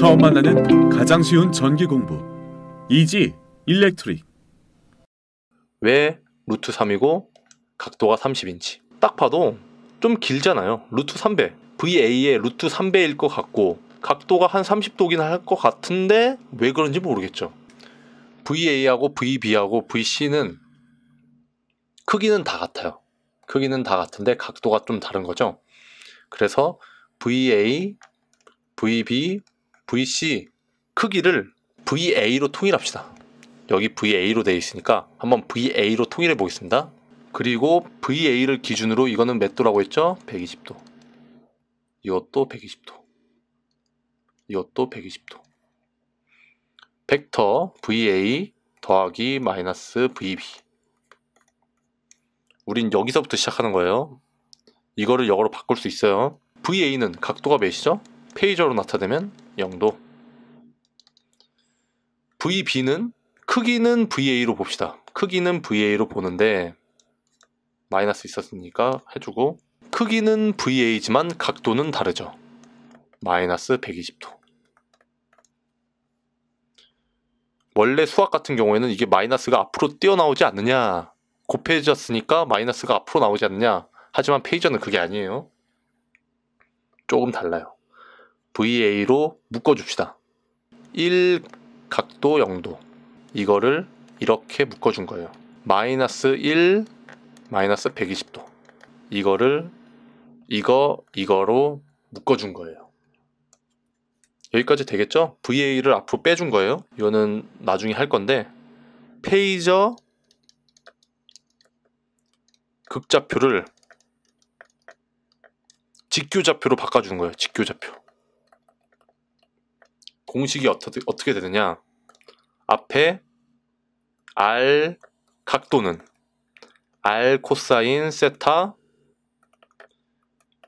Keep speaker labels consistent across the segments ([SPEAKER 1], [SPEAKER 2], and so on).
[SPEAKER 1] 처음 만나는 가장 쉬운 전기 공부 이지 일렉트릭 왜 루트 3이고 각도가 30인치 딱 봐도 좀 길잖아요 루트 3배 VA의 루트 3배일 것 같고 각도가 한 30도긴 할 것 같은데 왜 그런지 모르겠죠 VA하고 VB하고 VC는 크기는 다 같아요 크기는 다 같은데 각도가 좀 다른 거죠 그래서 VA, VB, VC 크기를 VA로 통일합시다. 여기 VA로 되어 있으니까 한번 VA로 통일해 보겠습니다. 그리고 VA를 기준으로 이거는 몇 도라고 했죠? 120도. 이것도 120도. 이것도 120도. 벡터 VA 더하기 마이너스 VB. 우린 여기서부터 시작하는 거예요. 이거를 역으로 바꿀 수 있어요. VA는 각도가 몇이죠? 페이저로 나타내면 0도. VB는 크기는 VA로 봅시다. 크기는 VA로 보는데 마이너스 있었으니까 해주고 크기는 VA지만 각도는 다르죠. 마이너스 120도. 원래 수학 같은 경우에는 이게 마이너스가 앞으로 뛰어나오지 않느냐 곱해졌으니까 마이너스가 앞으로 나오지 않느냐 하지만 페이저는 그게 아니에요. 조금 달라요. VA로 묶어줍시다. 1 각도 0도 이거를 이렇게 묶어준 거예요. 마이너스 1 마이너스 120도 이거를 이거 이거로 묶어준 거예요. 여기까지 되겠죠? VA를 앞으로 빼준 거예요. 이거는 나중에 할 건데 페이저 극좌표를 직교좌표로 바꿔준 거예요. 직교좌표. 공식이 어떻게, 어떻게 되느냐. 앞에 R 각도는 R 코사인 세타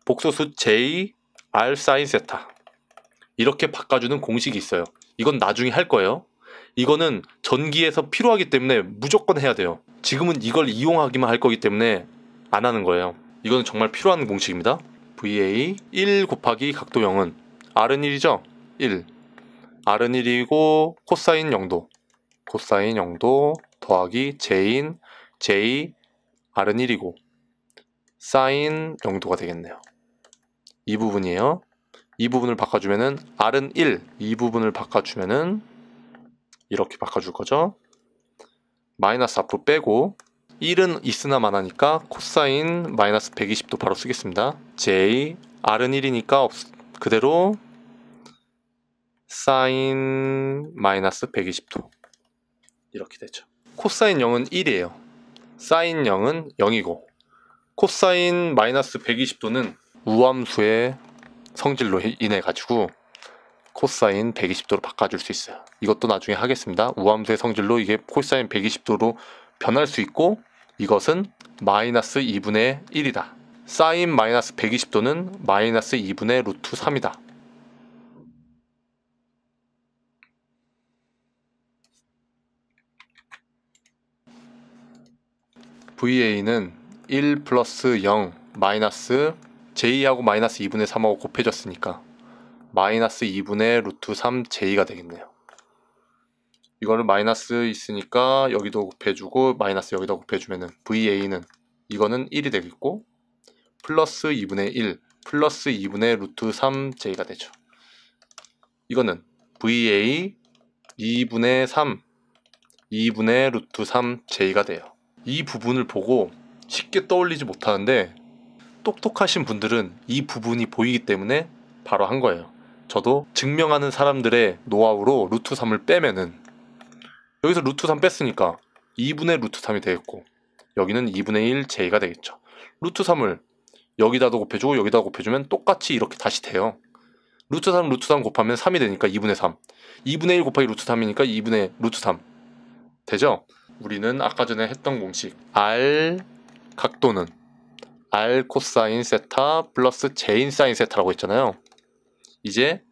[SPEAKER 1] 복소수 J R 사인 세타 이렇게 바꿔주는 공식이 있어요. 이건 나중에 할 거예요. 이거는 전기에서 필요하기 때문에 무조건 해야 돼요. 지금은 이걸 이용하기만 할 거기 때문에 안 하는 거예요. 이거는 정말 필요한 공식입니다. VA 1 곱하기 각도 0은 R은 1이죠? 1 R은 1이고 코사인 0도 코사인 0도 더하기 J인 J R은 1이고 사인 0도가 되겠네요. 이 부분이에요. 이 부분을 바꿔주면은 R은 1, 이 부분을 바꿔주면은 이렇게 바꿔줄 거죠. 마이너스 앞으로 빼고 1은 있으나 마나니까 코사인 마이너스 120도 바로 쓰겠습니다. J, R은 1이니까 그대로 사인 마이너스 120도 이렇게 되죠. 코사인 0은 1이에요. 사인 0은 0이고 코사인 마이너스 120도는 우함수의 성질로 인해 가지고 코사인 120도로 바꿔줄 수 있어요. 이것도 나중에 하겠습니다. 우함수의 성질로 이게 코사인 120도로 변할 수 있고 이것은 마이너스 2분의 1이다. 사인 마이너스 120도는 마이너스 2분의 루트 3이다. VA는 1 플러스 0 마이너스 J하고 마이너스 2분의 3하고 곱해졌으니까 마이너스 2분의 루트 3J가 되겠네요. 이거를 마이너스 있으니까 여기도 곱해주고 마이너스 여기다 곱해주면 VA는 이거는 1이 되겠고 플러스 2분의 1 플러스 2분의 루트 3J가 되죠. 이거는 VA 2분의 3 2분의 루트 3J가 돼요. 이 부분을 보고 쉽게 떠올리지 못하는데 똑똑하신 분들은 이 부분이 보이기 때문에 바로 한 거예요. 저도 증명하는 사람들의 노하우로 루트 3을 빼면은 여기서 루트 3 뺐으니까 2분의 루트 3이 되겠고 여기는 2분의 1제이가 되겠죠. 루트 3을 여기다도 곱해주고 여기다 곱해주면 똑같이 이렇게 다시 돼요. 루트 3 루트 3 곱하면 3이 되니까 2분의 3 2분의 1 곱하기 루트 3이니까 2분의 루트 3 되죠? 우리는 아까 전에 했던 공식 R 각도는 R 코사인 세타 플러스 제인 사인 세타라고 했잖아요. 이제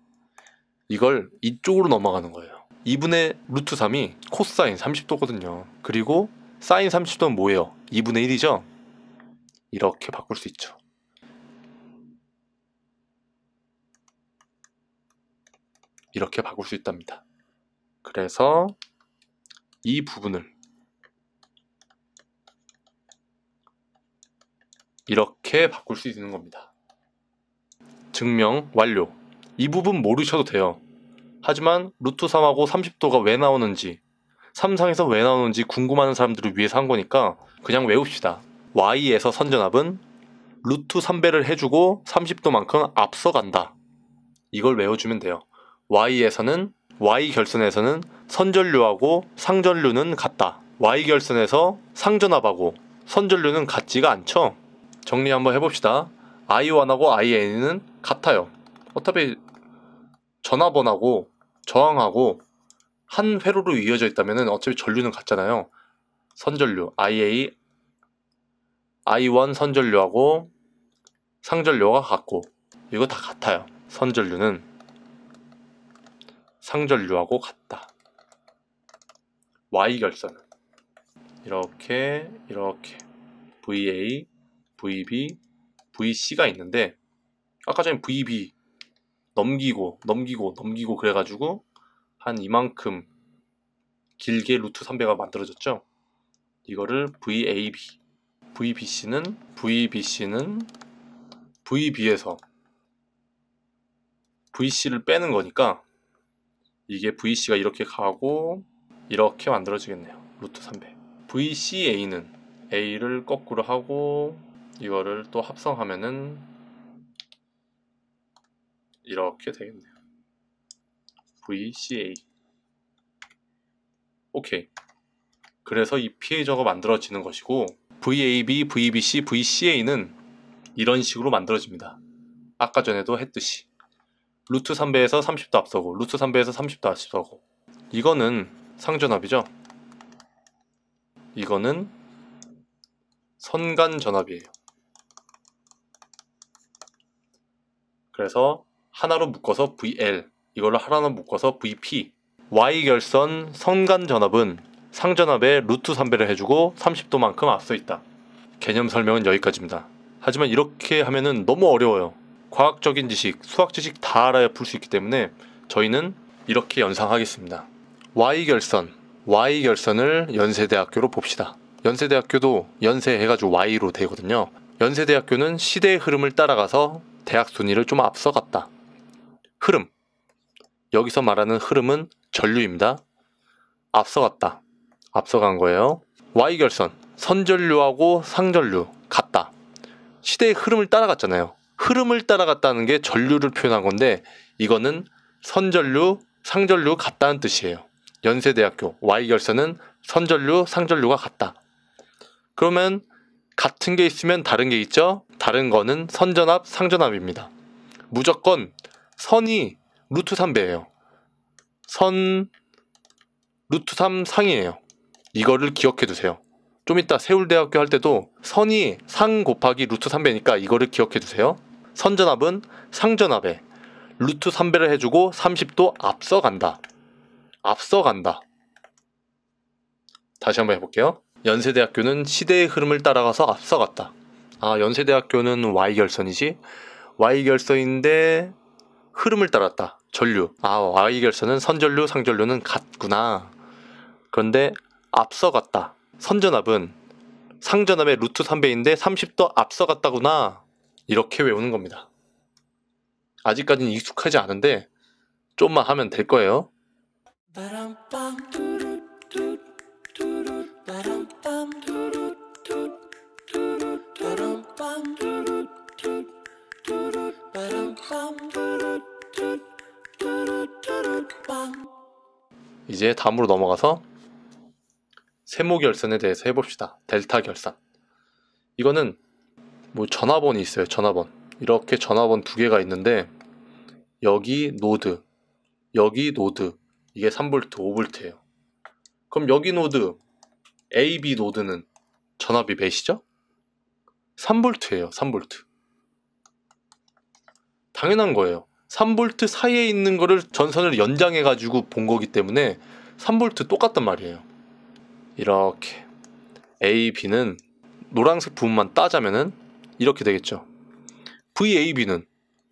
[SPEAKER 1] 이걸 이쪽으로 넘어가는 거예요. 2분의 루트 3이 코사인 30도거든요. 그리고 사인 30도는 뭐예요? 2분의 1이죠? 이렇게 바꿀 수 있죠. 이렇게 바꿀 수 있답니다. 그래서 이 부분을 이렇게 바꿀 수 있는 겁니다. 증명 완료. 이 부분 모르셔도 돼요. 하지만 루트 3하고 30도가 왜 나오는지, 3상에서 왜 나오는지 궁금한 사람들을 위해서 한 거니까 그냥 외웁시다. Y에서 선전압은 루트 3배를 해주고 30도만큼 앞서간다. 이걸 외워주면 돼요. Y에서는 Y 결선에서는 선전류하고 상전류는 같다. Y 결선에서 상전압하고 선전류는 같지가 않죠? 정리 한번 해봅시다. I1하고 IN은 같아요. 어차피 전화번하고 호 저항하고 한 회로로 이어져 있다면 어차피 전류는 같잖아요. 선전류 IA, I1 선전류하고 상전류가 같고 이거 다 같아요. 선전류는 상전류하고 같다. Y 결선 은 이렇게 이렇게 VA VB, VC가 있는데 아까 전에 VB 넘기고 넘기고 넘기고 그래가지고 한 이만큼 길게 루트 3 0 0가 만들어졌죠. 이거를 VAB, VBC는 VBC는 VB에서 VC를 빼는 거니까 이게 VC가 이렇게 가고 이렇게 만들어지겠네요. 루트 3 0 0 VCA는 A를 거꾸로 하고 이거를 또 합성하면은 이렇게 되겠네요. VCA 오케이. 그래서 이피해저가 만들어지는 것이고 VAB, VBC, VCA는 이런 식으로 만들어집니다. 아까 전에도 했듯이 루트 3배에서 30도 앞서고 루트 3배에서 30도 앞서고 이거는 상전압이죠. 이거는 선간전압이에요. 그래서 하나로 묶어서 VL 이걸로 하나로 묶어서 VP Y결선 선간 전압은 상전압에 루트 3배를 해주고 30도만큼 앞서 있다. 개념 설명은 여기까지입니다. 하지만 이렇게 하면은 너무 어려워요. 과학적인 지식, 수학 지식 다 알아야 풀 수 있기 때문에 저희는 이렇게 연상하겠습니다. Y결선, Y결선을 연세대학교로 봅시다. 연세대학교도 연세해가지고 Y로 되거든요. 연세대학교는 시대의 흐름을 따라가서 대학 순위를 좀 앞서갔다. 흐름. 여기서 말하는 흐름은 전류입니다. 앞서갔다. 앞서간 거예요. Y결선. 선전류하고 상전류 같다. 시대의 흐름을 따라갔잖아요. 흐름을 따라갔다는 게 전류를 표현한 건데 이거는 선전류, 상전류 같다는 뜻이에요. 연세대학교 Y결선은 선전류, 상전류가 같다. 그러면 같은 게 있으면 다른 게 있죠. 다른 거는 선전압, 상전압입니다. 무조건 선이 루트 3배예요. 선 루트 3 상이에요. 이거를 기억해 두세요. 좀 이따 세울대학교 할 때도 선이 상 곱하기 루트 3배니까 이거를 기억해 두세요. 선전압은 상전압에 루트 3배를 해주고 30도 앞서간다. 앞서간다. 다시 한번 해볼게요. 연세대학교는 시대의 흐름을 따라가서 앞서갔다. 아, 연세대학교는 Y결선이지? Y결선인데 흐름을 따랐다. 전류. 아, Y결선은 선전류, 상전류는 같구나. 그런데 앞서갔다. 선전압은 상전압의 루트 3배인데 30도 앞서갔다구나. 이렇게 외우는 겁니다. 아직까지는 익숙하지 않은데 좀만 하면 될 거예요. 이제 다음으로 넘어가서 세모 결선에 대해서 해봅시다. 델타 결산. 이거는 뭐 전화번이 있어요. 전화번. 이렇게 전화번 두 개가 있는데 여기 노드, 여기 노드. 이게 3V, 5V예요. 그럼 여기 노드, AB 노드는 전압이 몇이죠? 3V예요. 3V. 당연한 거예요. 3볼트 사이에 있는 거를 전선을 연장해 가지고 본 거기 때문에 3볼트 똑같단 말이에요. 이렇게 A, B는 노란색 부분만 따자면은 이렇게 되겠죠. VAB는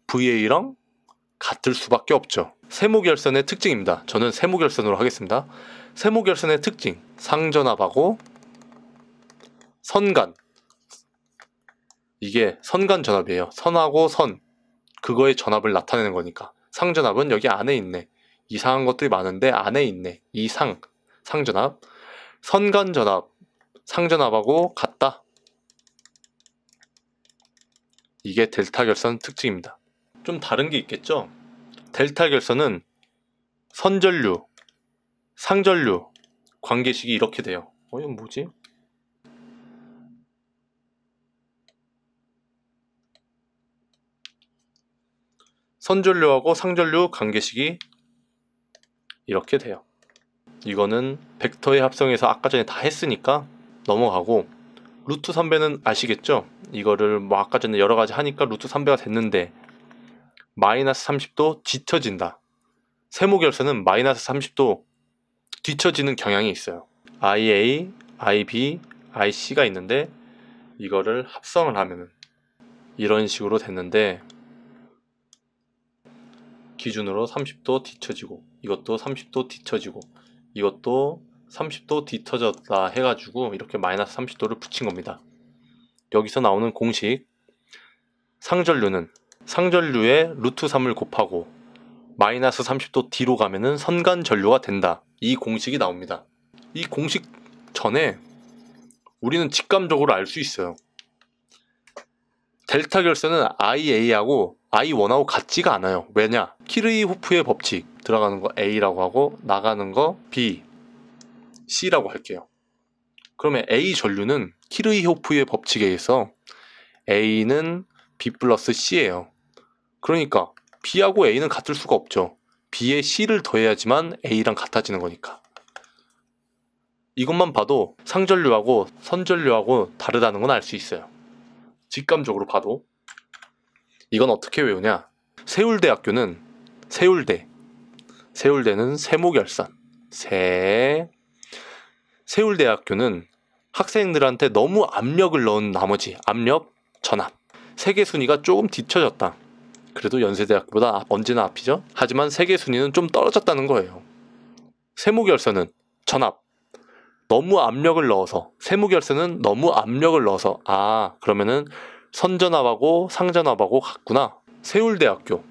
[SPEAKER 1] VA랑 같을 수밖에 없죠. 세모결선의 특징입니다. 저는 세모결선으로 하겠습니다. 세모결선의 특징, 상전압하고 선간. 이게 선간 전압이에요. 선하고 선. 그거의 전압을 나타내는 거니까. 상전압은 여기 안에 있네. 이상한 것들이 많은데 안에 있네. 이상, 상전압. 선간전압, 상전압하고 같다. 이게 델타 결선 특징입니다. 좀 다른 게 있겠죠? 델타 결선은 선전류, 상전류 관계식이 이렇게 돼요. 어, 이건 뭐지? 선전류하고 상전류 관계식이 이렇게 돼요. 이거는 벡터의 합성에서 아까 전에 다 했으니까 넘어가고 루트 3배는 아시겠죠? 이거를 뭐 아까 전에 여러 가지 하니까 루트 3배가 됐는데 마이너스 30도 뒤쳐진다. 세모결선은 마이너스 30도 뒤쳐지는 경향이 있어요. IA, IB, IC가 있는데 이거를 합성을 하면은 이런 식으로 됐는데 기준으로 30도 뒤쳐지고 이것도 30도 뒤쳐지고 이것도 30도 뒤쳐졌다 해가지고 이렇게 마이너스 30도를 붙인 겁니다. 여기서 나오는 공식 상전류는 상전류의 루트 3을 곱하고 마이너스 30도 뒤로 가면은 선간전류가 된다. 이 공식이 나옵니다. 이 공식 전에 우리는 직감적으로 알 수 있어요. 델타 결선은 IA하고 아이 원하고 같지가 않아요. 왜냐? 키르이호프의 법칙 들어가는 거 A라고 하고 나가는 거 B, C라고 할게요. 그러면 A 전류는 키르이호프의 법칙에 의해서 A는 B 플러스 C예요. 그러니까 B하고 A는 같을 수가 없죠. B에 C를 더해야지만 A랑 같아지는 거니까. 이것만 봐도 상전류하고 선전류하고 다르다는 건 알 수 있어요. 직감적으로 봐도 이건 어떻게 외우냐? 세울대학교는 세울대. 세울대는 세모결산 세. 세울대학교는 학생들한테 너무 압력을 넣은 나머지 압력, 전압. 세계 순위가 조금 뒤쳐졌다. 그래도 연세대학교보다 언제나 앞이죠. 하지만 세계 순위는 좀 떨어졌다는 거예요. 세모결선은 전압. 너무 압력을 넣어서 세모결선은 너무 압력을 넣어서 아 그러면은 선전압하고 상전압하고 같구나. 세울대학교.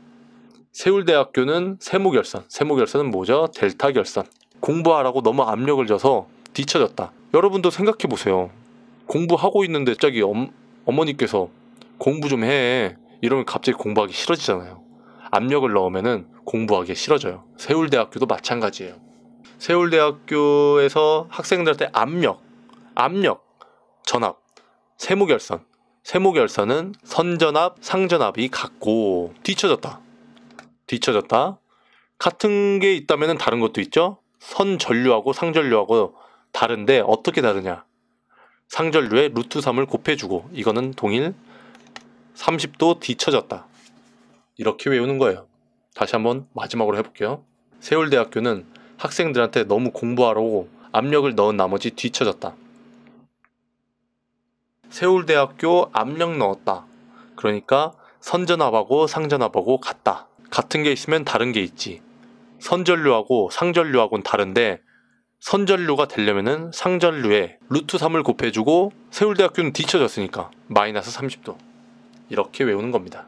[SPEAKER 1] 세울대학교는 세모결선. 세모결선은 뭐죠? 델타 결선. 공부하라고 너무 압력을 줘서 뒤처졌다 여러분도 생각해 보세요. 공부하고 있는데 갑자기 엄, 어머니께서 공부 좀 해. 이러면 갑자기 공부하기 싫어지잖아요. 압력을 넣으면 공부하기 싫어져요. 세울대학교도 마찬가지예요. 세울대학교에서 학생들한테 압력, 압력, 전압, 세무결선, 세목열선은 선전압, 상전압이 같고 뒤쳐졌다. 뒤쳐졌다. 같은 게 있다면 다른 것도 있죠. 선전류하고 상전류하고 다른데 어떻게 다르냐? 상전류의 루트 3을 곱해주고 이거는 동일 30도 뒤쳐졌다. 이렇게 외우는 거예요. 다시 한번 마지막으로 해볼게요. 세월대학교는 학생들한테 너무 공부하라고 압력을 넣은 나머지 뒤쳐졌다. 세울대학교 압력 넣었다. 그러니까 선전압하고 상전압하고 같다. 같은 게 있으면 다른 게 있지. 선전류하고 상전류하고는 다른데 선전류가 되려면 상전류에 루트 3을 곱해주고 세울대학교는 뒤쳐졌으니까 마이너스 30도 이렇게 외우는 겁니다.